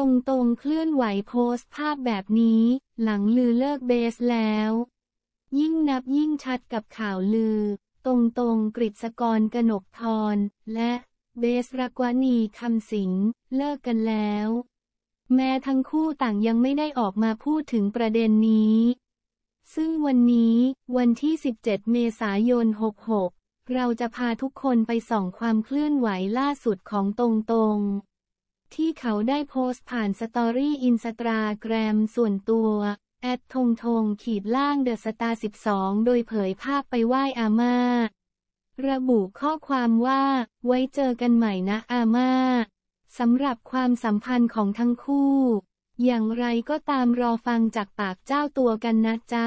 ตรงๆเคลื่อนไหวโพสภาพแบบนี้ หลังลือเลิกเบสแล้ว ยิ่งนับยิ่งชัดกับข่าวลือ ตรงๆกฤษกรกนกทรและเบสรักวณีคำสิงเลิกกันแล้ว แม้ทั้งคู่ต่างยังไม่ได้ออกมาพูดถึงประเด็นนี้ ซึ่งวันนี้ วันที่ 17 เมษายน 66 เราจะพาทุกคนไปส่องความเคลื่อนไหวล่าสุดของตรงตรงเขาได้โพสต์ผ่านสตอรี่อินสตาแกรมส่วนตัว แอดทงทงขีดล่างเดอะสตาร์12โดยเผยภาพไปไหว้อาม่า ระบุข้อความว่า ไว้เจอกันใหม่นะอาม่า สำหรับความสัมพันธ์ของทั้งคู่ อย่างไรก็ตามรอฟังจากปากเจ้าตัวกันนะจ๊ะ